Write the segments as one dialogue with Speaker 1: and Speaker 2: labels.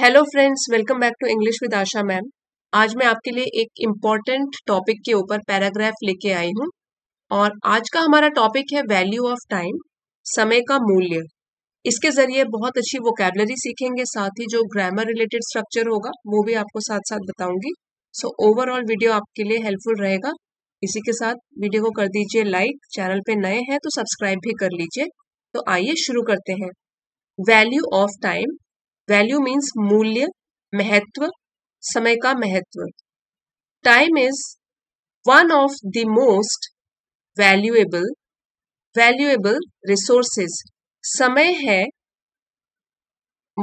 Speaker 1: Hello friends welcome back to English with Asha ma'am आज मैं आपके लिए एक इम्पॉर्टेंट टॉपिक के ऊपर पैराग्राफ लेके आई हूँ और आज का हमारा टॉपिक है वैल्यू ऑफ टाइम समय का मूल्य इसके जरिए बहुत अच्छी वोकेबलरी सीखेंगे साथ ही जो ग्रामर रिलेटेड स्ट्रक्चर होगा वो भी आपको साथ साथ बताऊंगी सो ओवरऑल वीडियो आपके लिए हेल्पफुल रहेगा इसी के साथ वीडियो को कर दीजिए लाइक चैनल पे नए हैं तो सब्सक्राइब भी कर लीजिए तो आइए शुरू करते हैं value of time value means मूल्य महत्व समय का महत्व time is one of the most valuable valuable resources समय है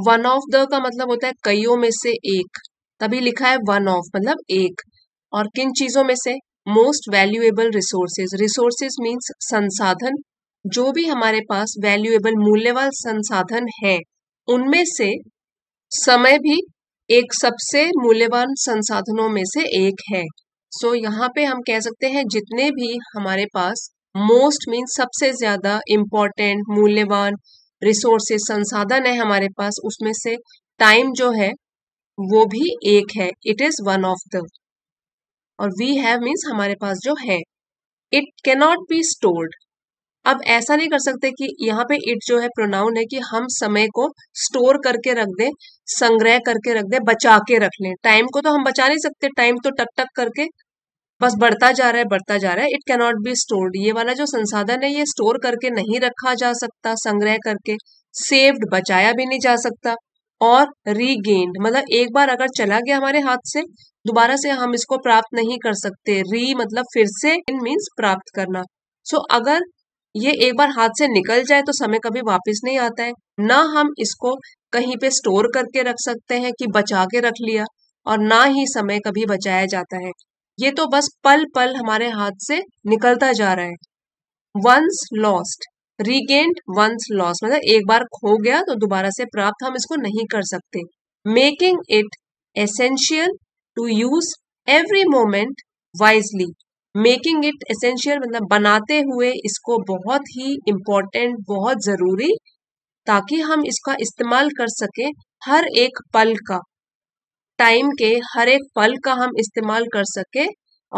Speaker 1: वन ऑफ द का मतलब होता है कईयों में से एक तभी लिखा है वन ऑफ मतलब एक और किन चीजों में से most valuable resources resources means संसाधन जो भी हमारे पास वैल्यूएबल मूल्यवान संसाधन है उनमें से समय भी एक सबसे मूल्यवान संसाधनों में से एक है सो so, यहाँ पे हम कह सकते हैं जितने भी हमारे पास मोस्ट मीन सबसे ज्यादा इम्पोर्टेंट मूल्यवान रिसोर्सेस संसाधन है हमारे पास उसमें से टाइम जो है वो भी एक है it is one of the और वी हैव मीन्स हमारे पास जो है इट कैनॉट बी स्टोर्ड अब ऐसा नहीं कर सकते कि यहाँ पे इट जो है प्रोनाउन है कि हम समय को स्टोर करके रख दें संग्रह करके रख दें बचा के रख लें टाइम को तो हम बचा नहीं सकते टाइम तो टक टक करके बस बढ़ता जा रहा है बढ़ता जा रहा है इट कैनॉट बी स्टोर्ड ये वाला जो संसाधन है ये स्टोर करके नहीं रखा जा सकता संग्रह करके सेव्ड बचाया भी नहीं जा सकता और रीगेन्ड मतलब एक बार अगर चला गया हमारे हाथ से दोबारा से हम इसको प्राप्त नहीं कर सकते री मतलब फिर से इन मीन्स प्राप्त करना सो so, अगर ये एक बार हाथ से निकल जाए तो समय कभी वापस नहीं आता है ना हम इसको कहीं पे स्टोर करके रख सकते हैं कि बचा के रख लिया और ना ही समय कभी बचाया जाता है ये तो बस पल पल हमारे हाथ से निकलता जा रहा है once lost regained once lost मतलब एक बार खो गया तो दोबारा से प्राप्त हम इसको नहीं कर सकते making it essential to use every moment wisely making it essential मतलब बनाते हुए इसको बहुत ही इम्पोर्टेंट बहुत ज़रूरी ताकि हम इसका इस्तेमाल कर सके हर एक पल का टाइम के हर एक पल का हम इस्तेमाल कर सके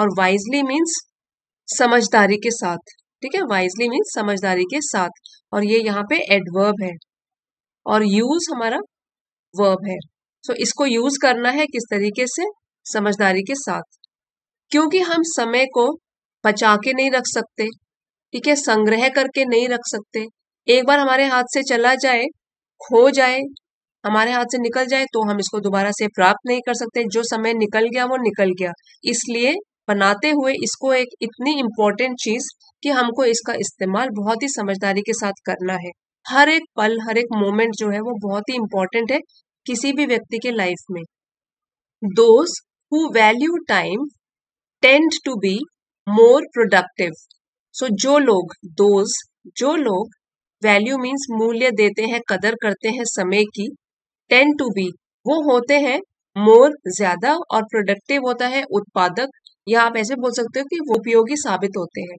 Speaker 1: और वाइजली मीन्स समझदारी के साथ ठीक है वाइजली मीन्स समझदारी के साथ और ये यहाँ पे एडवर्ब है और यूज हमारा वर्ब है सो so, इसको यूज करना है किस तरीके से समझदारी के साथ क्योंकि हम समय को बचा के नहीं रख सकते ठीक है संग्रह करके नहीं रख सकते एक बार हमारे हाथ से चला जाए खो जाए हमारे हाथ से निकल जाए तो हम इसको दोबारा से प्राप्त नहीं कर सकते जो समय निकल गया वो निकल गया इसलिए बनाते हुए इसको एक इतनी इम्पोर्टेंट चीज कि हमको इसका इस्तेमाल बहुत ही समझदारी के साथ करना है हर एक पल हर एक मोमेंट जो है वो बहुत ही इम्पोर्टेंट है किसी भी व्यक्ति के लाइफ में दोस्त who value time tend to be more productive so जो लोग दोज जो लोग वैल्यू मीन्स मूल्य देते हैं कदर करते हैं समय की टेन टू बी वो होते हैं मोर ज्यादा और प्रोडक्टिव होता है उत्पादक या आप ऐसे बोल सकते हो कि वो उपयोगी साबित होते हैं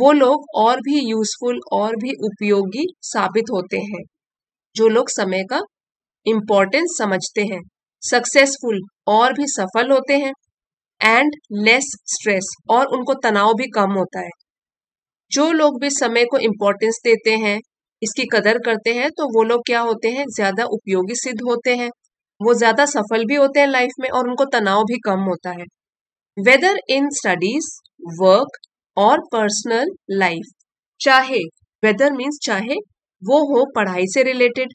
Speaker 1: वो लोग और भी यूजफुल और भी उपयोगी साबित होते हैं जो लोग समय का इम्पोर्टेंस समझते हैं सक्सेसफुल और भी सफल होते हैं एंड लेस स्ट्रेस और उनको तनाव भी कम होता है जो लोग भी समय को इम्पोर्टेंस देते हैं इसकी कदर करते हैं तो वो लोग क्या होते हैं ज्यादा उपयोगी सिद्ध होते हैं वो ज्यादा सफल भी होते हैं लाइफ में और उनको तनाव भी कम होता है वेदर इन स्टडीज वर्क और पर्सनल लाइफ चाहे वेदर मीन्स चाहे वो हो पढ़ाई से रिलेटेड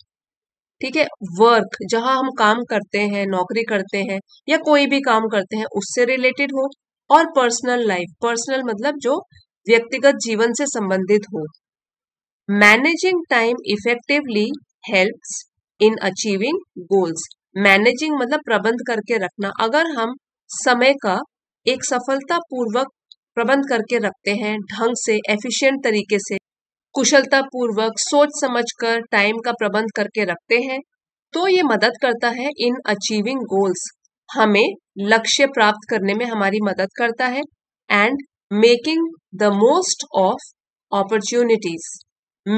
Speaker 1: ठीक है वर्क जहां हम काम करते हैं नौकरी करते हैं या कोई भी काम करते हैं उससे रिलेटेड हो और पर्सनल लाइफ पर्सनल मतलब जो व्यक्तिगत जीवन से संबंधित हो managing time effectively helps in achieving goals managing मतलब प्रबंध करके रखना अगर हम समय का एक सफलतापूर्वक प्रबंध करके रखते हैं ढंग से एफिशिएंट तरीके से कुशलता पूर्वक सोच समझकर टाइम का प्रबंध करके रखते हैं तो ये मदद करता है इन अचीविंग गोल्स हमें लक्ष्य प्राप्त करने में हमारी मदद करता है and making the most of opportunities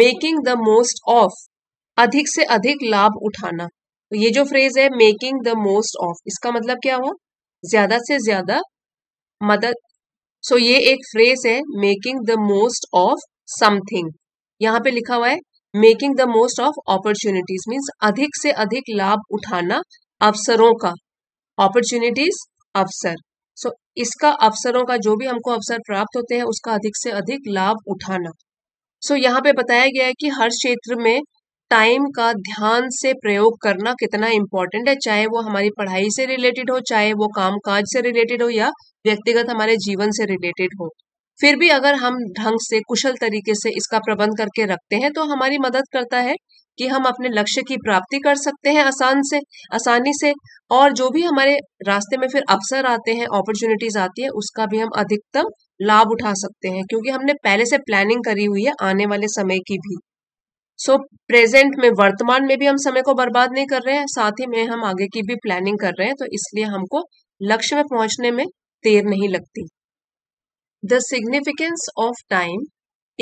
Speaker 1: making the most of अधिक से अधिक लाभ उठाना तो ये जो फ्रेज है मेकिंग द मोस्ट ऑफ इसका मतलब क्या हुआ ज्यादा से ज्यादा मदद सो so ये एक फ्रेज है making the most of something यहाँ पे लिखा हुआ है making the most of opportunities means अधिक से अधिक लाभ उठाना अवसरों का अपॉर्चुनिटीज अवसर सो इसका अवसरों का जो भी हमको अवसर प्राप्त होते हैं उसका अधिक से अधिक लाभ उठाना सो so, यहाँ पे बताया गया है कि हर क्षेत्र में टाइम का ध्यान से प्रयोग करना कितना इम्पोर्टेंट है चाहे वो हमारी पढ़ाई से रिलेटेड हो चाहे वो काम काज से रिलेटेड हो या व्यक्तिगत हमारे जीवन से रिलेटेड हो फिर भी अगर हम ढंग से कुशल तरीके से इसका प्रबंध करके रखते हैं तो हमारी मदद करता है कि हम अपने लक्ष्य की प्राप्ति कर सकते हैं आसान से आसानी से और जो भी हमारे रास्ते में फिर अवसर आते हैं अपॉर्चुनिटीज आती है उसका भी हम अधिकतम लाभ उठा सकते हैं क्योंकि हमने पहले से प्लानिंग करी हुई है आने वाले समय की भी सो so, प्रेजेंट में वर्तमान में भी हम समय को बर्बाद नहीं कर रहे हैं साथ ही में हम आगे की भी प्लानिंग कर रहे हैं तो इसलिए हमको लक्ष्य में पहुंचने में देर नहीं लगती the significance of time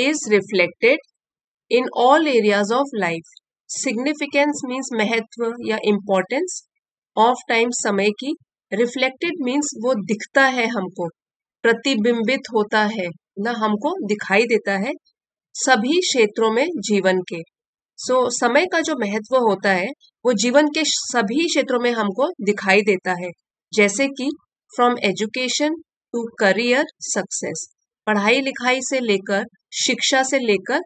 Speaker 1: is reflected in all areas of life. Significance means महत्व या importance of time समय की reflected means वो दिखता है हमको प्रतिबिंबित होता है ना हमको दिखाई देता है सभी क्षेत्रों में जीवन के सो so, समय का जो महत्व होता है वो जीवन के सभी क्षेत्रों में हमको दिखाई देता है जैसे कि from education to career success पढ़ाई लिखाई से लेकर शिक्षा से लेकर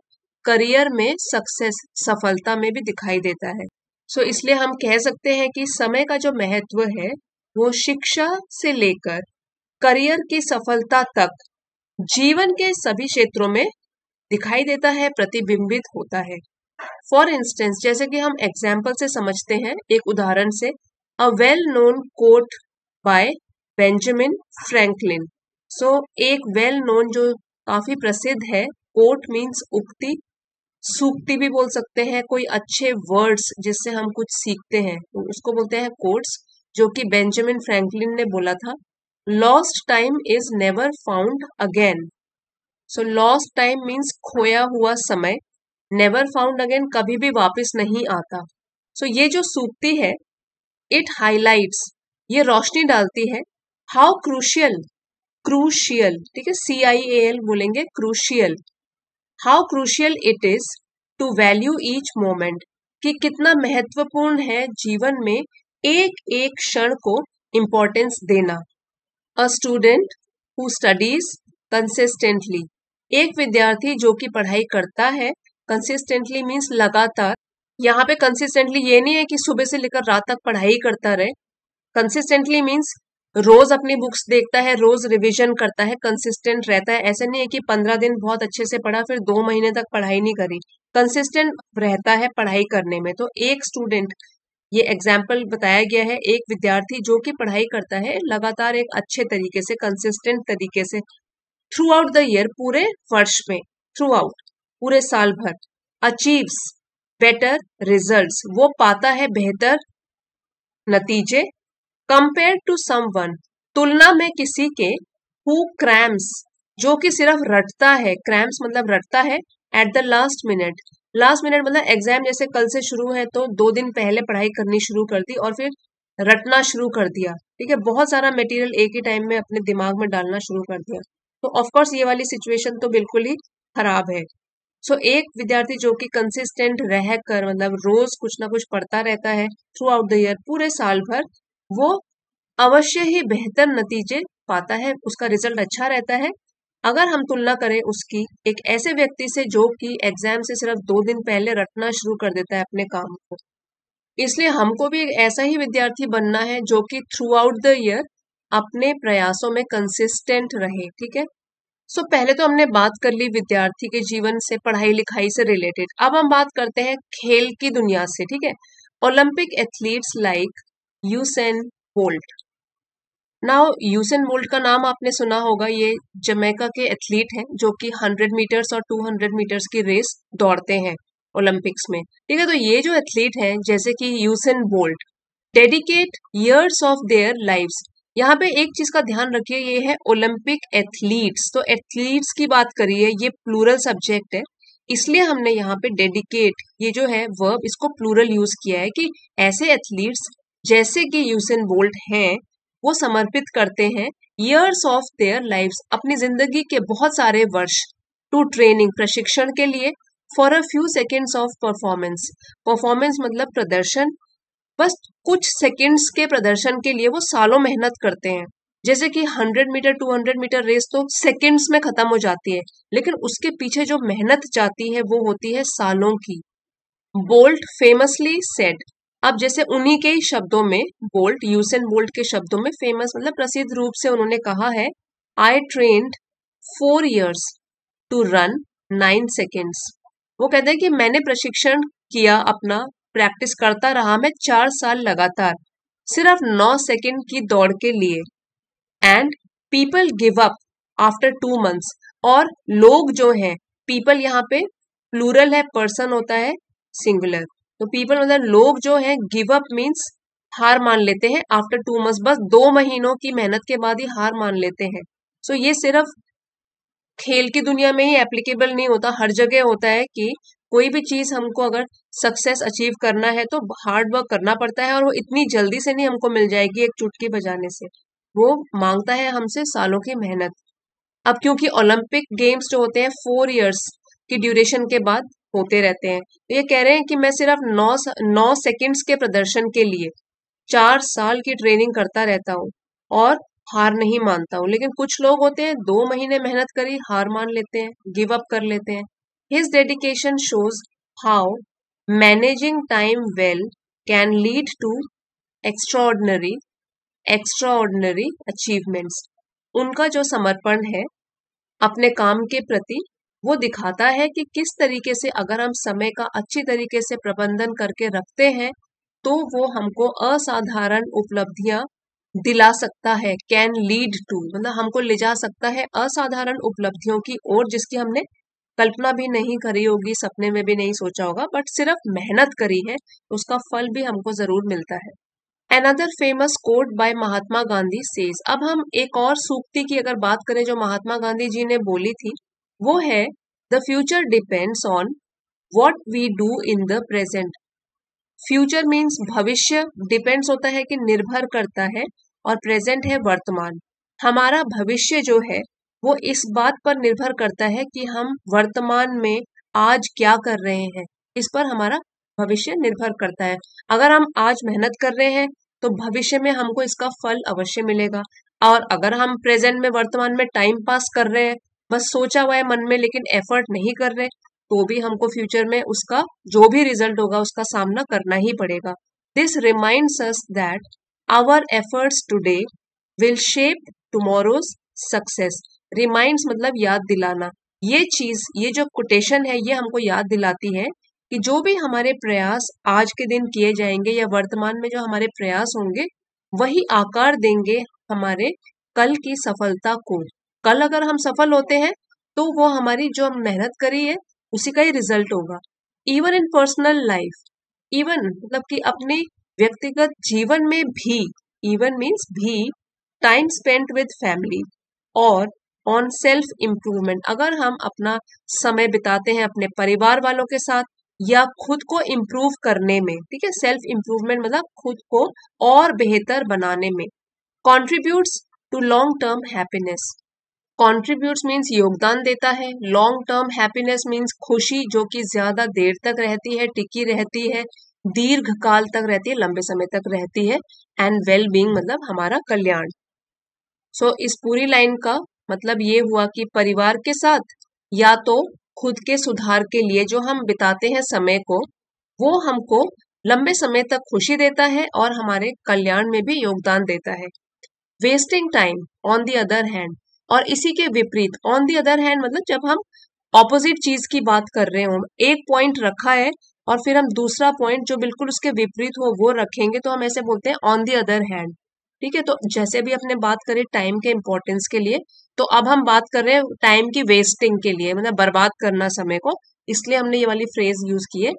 Speaker 1: करियर में सक्सेस सफलता में भी दिखाई देता है सो so, इसलिए हम कह सकते हैं कि समय का जो महत्व है वो शिक्षा से लेकर करियर की सफलता तक जीवन के सभी क्षेत्रों में दिखाई देता है प्रतिबिंबित होता है फॉर इंस्टेंस जैसे कि हम एग्जाम्पल से समझते हैं एक उदाहरण से a well known quote by Benjamin Franklin so एक वेल नोन जो काफी प्रसिद्ध है कोट मीन्स उक्ति सूक्ति भी बोल सकते हैं कोई अच्छे वर्ड्स जिससे हम कुछ सीखते हैं तो उसको बोलते हैं कोट्स जो कि बेंजामिन फ्रैंकलिन ने बोला था lost time is never found again so lost time means खोया हुआ समय नेवर फाउंड अगेन कभी भी वापस नहीं आता सो so, ये जो सूक्ति है इट हाईलाइट्स ये रोशनी डालती है हाउ क्रूशियल क्रूशियल ठीक है सी आई ए एल बोलेंगे crucial how crucial it is to value each moment कि कितना महत्वपूर्ण है जीवन में एक एक क्षण को इम्पोर्टेंस देना a student who studies consistently एक विद्यार्थी जो कि पढ़ाई करता है कंसिस्टेंटली मीन्स लगातार यहाँ पे कंसिस्टेंटली ये नहीं है कि सुबह से लेकर रात तक पढ़ाई करता रहे कंसिस्टेंटली मीन्स रोज अपनी बुक्स देखता है रोज रिवीजन करता है कंसिस्टेंट रहता है ऐसा नहीं है कि पंद्रह दिन बहुत अच्छे से पढ़ा फिर दो महीने तक पढ़ाई नहीं करी कंसिस्टेंट रहता है पढ़ाई करने में तो एक स्टूडेंट ये एग्जाम्पल बताया गया है एक विद्यार्थी जो कि पढ़ाई करता है लगातार एक अच्छे तरीके से कंसिस्टेंट तरीके से थ्रू आउट द ईयर पूरे वर्ष में थ्रू आउट पूरे साल भर अचीव्स बेटर रिजल्ट्स वो पाता है बेहतर नतीजे कंपेयर टू समवन तुलना में किसी के हु क्रैम्स जो कि सिर्फ रटता है क्रैम्स मतलब रटता है at the last minute last minute मतलब एग्जाम जैसे कल से शुरू है तो दो दिन पहले पढ़ाई करनी शुरू कर दी और फिर रटना शुरू कर दिया ठीक है बहुत सारा मटेरियल एक ही टाइम में अपने दिमाग में डालना शुरू कर दिया तो ऑफकोर्स ये वाली सिचुएशन तो बिल्कुल ही खराब है सो so, एक विद्यार्थी जो कि कंसिस्टेंट रह कर मतलब रोज कुछ ना कुछ पढ़ता रहता है थ्रू आउट द ईयर पूरे साल भर वो अवश्य ही बेहतर नतीजे पाता है उसका रिजल्ट अच्छा रहता है अगर हम तुलना करें उसकी एक ऐसे व्यक्ति से जो कि एग्जाम से सिर्फ दो दिन पहले रटना शुरू कर देता है अपने काम को इसलिए हमको भी एक ऐसा ही विद्यार्थी बनना है जो कि थ्रू आउट द ईयर अपने प्रयासों में कंसिस्टेंट रहे ठीक है सो पहले तो हमने बात कर ली विद्यार्थी के जीवन से पढ़ाई लिखाई से रिलेटेड अब हम बात करते हैं खेल की दुनिया से ठीक है Olympic athletes like Usain Bolt now Usain Bolt का नाम आपने सुना होगा ये जमैका के एथलीट हैं जो कि 100 मीटर्स और 200 मीटर्स की रेस दौड़ते हैं ओलंपिक्स में ठीक है तो ये जो एथलीट हैं जैसे कि Usain Bolt dedicate years of their life यहाँ पे एक चीज का ध्यान रखिए ये है ओलंपिक एथलीट्स तो एथलीट्स की बात करिए ये प्लूरल सब्जेक्ट है इसलिए हमने यहाँ पे डेडिकेट ये जो है वर्ब इसको प्लूरल यूज किया है कि ऐसे एथलीट्स जैसे कि यूसेन बोल्ट हैं वो समर्पित करते हैं ईयर्स ऑफ देयर लाइफ अपनी जिंदगी के बहुत सारे वर्ष टू ट्रेनिंग प्रशिक्षण के लिए for a few seconds of performance performance मतलब प्रदर्शन बस कुछ सेकेंड्स के प्रदर्शन के लिए वो सालों मेहनत करते हैं जैसे कि 100 मीटर 200 मीटर रेस तो सेकेंड्स में खत्म हो जाती है लेकिन उसके पीछे जो मेहनत जाती है वो होती है सालों की बोल्ट फेमसली सेड अब जैसे उन्हीं के शब्दों में बोल्ट यूसेन बोल्ट के शब्दों में फेमस मतलब प्रसिद्ध रूप से उन्होंने कहा है I train four years to run nine seconds वो कहते हैं कि मैंने प्रशिक्षण किया अपना प्रैक्टिस करता रहा मैं चार साल लगातार सिर्फ नौ सेकेंड की दौड़ के लिए and people give up after two months और लोग जो हैं पीपल यहाँ पे प्लूरल है पर्सन होता है सिंगुलर तो पीपल मतलब लोग जो है गिव अप मीन्स हार मान लेते हैं आफ्टर टू मंथ बस दो महीनों की मेहनत के बाद ही हार मान लेते हैं सो so, ये सिर्फ खेल की दुनिया में ही एप्लीकेबल नहीं होता हर जगह होता है कि कोई भी चीज हमको अगर सक्सेस अचीव करना है तो हार्ड वर्क करना पड़ता है और वो इतनी जल्दी से नहीं हमको मिल जाएगी एक चुटकी बजाने से वो मांगता है हमसे सालों की मेहनत अब क्योंकि ओलंपिक गेम्स जो होते हैं फोर इयर्स की ड्यूरेशन के बाद होते रहते हैं तो ये कह रहे हैं कि मैं सिर्फ नौ नौ सेकेंड्स के प्रदर्शन के लिए चार साल की ट्रेनिंग करता रहता हूँ और हार नहीं मानता हूँ लेकिन कुछ लोग होते हैं दो महीने मेहनत करी हार मान लेते हैं गिव अप कर लेते हैं his dedication shows how managing time well can lead to extraordinary extraordinary achievements उनका जो समर्पण है अपने काम के प्रति वो दिखाता है कि किस तरीके से अगर हम समय का अच्छी तरीके से प्रबंधन करके रखते हैं तो वो हमको असाधारण उपलब्धियां दिला सकता है कैन लीड टू मतलब हमको ले जा सकता है असाधारण उपलब्धियों की ओर जिसकी हमने कल्पना भी नहीं करी होगी सपने में भी नहीं सोचा होगा बट सिर्फ मेहनत करी है उसका फल भी हमको जरूर मिलता है another famous quote by Mahatma Gandhi says अब हम एक और सूक्ति की अगर बात करें जो महात्मा गांधी जी ने बोली थी वो है the future depends on what we do in the present future means भविष्य डिपेंड्स होता है कि निर्भर करता है और प्रेजेंट है वर्तमान हमारा भविष्य जो है वो इस बात पर निर्भर करता है कि हम वर्तमान में आज क्या कर रहे हैं इस पर हमारा भविष्य निर्भर करता है अगर हम आज मेहनत कर रहे हैं तो भविष्य में हमको इसका फल अवश्य मिलेगा और अगर हम प्रेजेंट में वर्तमान में टाइम पास कर रहे हैं बस सोचा हुआ है मन में लेकिन एफर्ट नहीं कर रहे तो भी हमको फ्यूचर में उसका जो भी रिजल्ट होगा उसका सामना करना ही पड़ेगा this remind us that our efforts today will shape tomorrow's success reminds मतलब याद दिलाना ये चीज ये जो कोटेशन है ये हमको याद दिलाती है कि जो भी हमारे प्रयास आज के दिन किए जाएंगे या वर्तमान में जो हमारे प्रयास होंगे वही आकार देंगे हमारे कल की सफलता को कल अगर हम सफल होते हैं तो वो हमारी जो हम मेहनत करी है उसी का ही रिजल्ट होगा even in personal life even मतलब कि अपने व्यक्तिगत जीवन में भी इवन मीन्स भी टाइम स्पेंड विद फैमिली और ऑन सेल्फ इम्प्रूवमेंट अगर हम अपना समय बिताते हैं अपने परिवार वालों के साथ या खुद को इम्प्रूव करने में ठीक है सेल्फ इम्प्रूवमेंट मतलब खुद को और बेहतर बनाने में contributes to long term happiness contribute means योगदान देता है लॉन्ग टर्म हैप्पीनेस मीन्स खुशी जो कि ज्यादा देर तक रहती है टिकी रहती है दीर्घ काल तक रहती है लंबे समय तक रहती है एंड वेल बींग मतलब हमारा कल्याण सो so, इस पूरी लाइन का मतलब ये हुआ कि परिवार के साथ या तो खुद के सुधार के लिए जो हम बिताते हैं समय को वो हमको लंबे समय तक खुशी देता है और हमारे कल्याण में भी योगदान देता है wasting time on the other hand और इसी के विपरीत ऑन दी अदर हैंड मतलब जब हम ऑपोजिट चीज की बात कर रहे हो एक पॉइंट रखा है और फिर हम दूसरा पॉइंट जो बिल्कुल उसके विपरीत हो वो रखेंगे तो हम ऐसे बोलते हैं ऑन दी अदर हैंड ठीक है तो जैसे भी अपने बात करें टाइम के इम्पोर्टेंस के लिए तो अब हम बात कर रहे हैं टाइम की वेस्टिंग के लिए मतलब बर्बाद करना समय को इसलिए हमने ये वाली फ्रेज यूज की है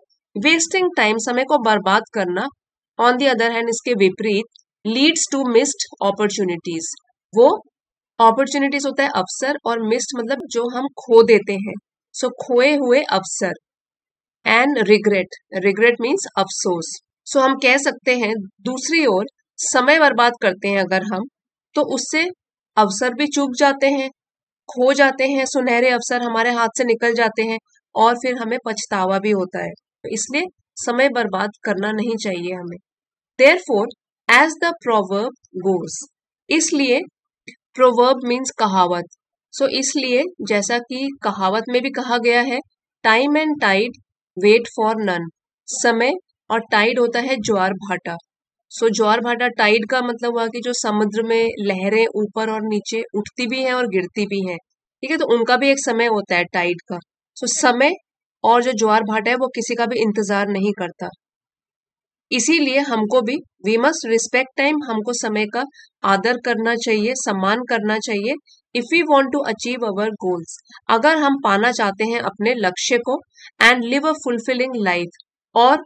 Speaker 1: वेस्टिंग टाइम समय को बर्बाद करना ऑन दी अदर हैंड इसके विपरीत लीड्स टू मिस्ड अपॉर्चुनिटीज वो अपॉर्चुनिटीज होता है अवसर और मिस्ड मतलब जो हम खो देते हैं सो so, खोए हुए अवसर एंड रिग्रेट रिग्रेट मीन्स अफसोस सो हम कह सकते हैं दूसरी ओर समय बर्बाद करते हैं अगर हम तो उससे अवसर भी चूक जाते हैं खो जाते हैं सुनहरे अवसर हमारे हाथ से निकल जाते हैं और फिर हमें पछतावा भी होता है तो इसलिए समय बर्बाद करना नहीं चाहिए हमें therefore as the proverb goes इसलिए प्रोवर्ब मीन्स कहावत सो so, इसलिए जैसा कि कहावत में भी कहा गया है time and tide wait for none समय और टाइड होता है ज्वार भाटा सो so, ज्वार भाटा टाइड का मतलब हुआ कि जो समुद्र में लहरें ऊपर और नीचे उठती भी हैं और गिरती भी हैं ठीक है तो उनका भी एक समय होता है टाइड का सो so, समय और जो ज्वार भाटा है वो किसी का भी इंतजार नहीं करता इसीलिए हमको भी वी मस्ट रिस्पेक्ट टाइम हमको समय का आदर करना चाहिए सम्मान करना चाहिए if you want to achieve our goals अगर हम पाना चाहते हैं अपने लक्ष्य को and live a fulfilling life और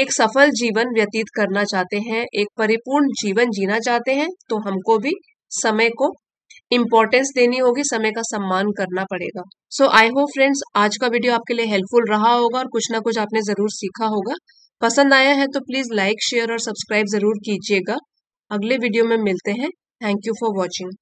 Speaker 1: एक सफल जीवन व्यतीत करना चाहते हैं एक परिपूर्ण जीवन जीना चाहते हैं तो हमको भी समय को इम्पोर्टेंस देनी होगी समय का सम्मान करना पड़ेगा सो आई होप फ्रेंड्स आज का वीडियो आपके लिए हेल्पफुल रहा होगा और कुछ ना कुछ आपने जरूर सीखा होगा पसंद आया है तो प्लीज लाइक शेयर और सब्सक्राइब जरूर कीजिएगा अगले वीडियो में मिलते हैं थैंक यू फॉर वॉचिंग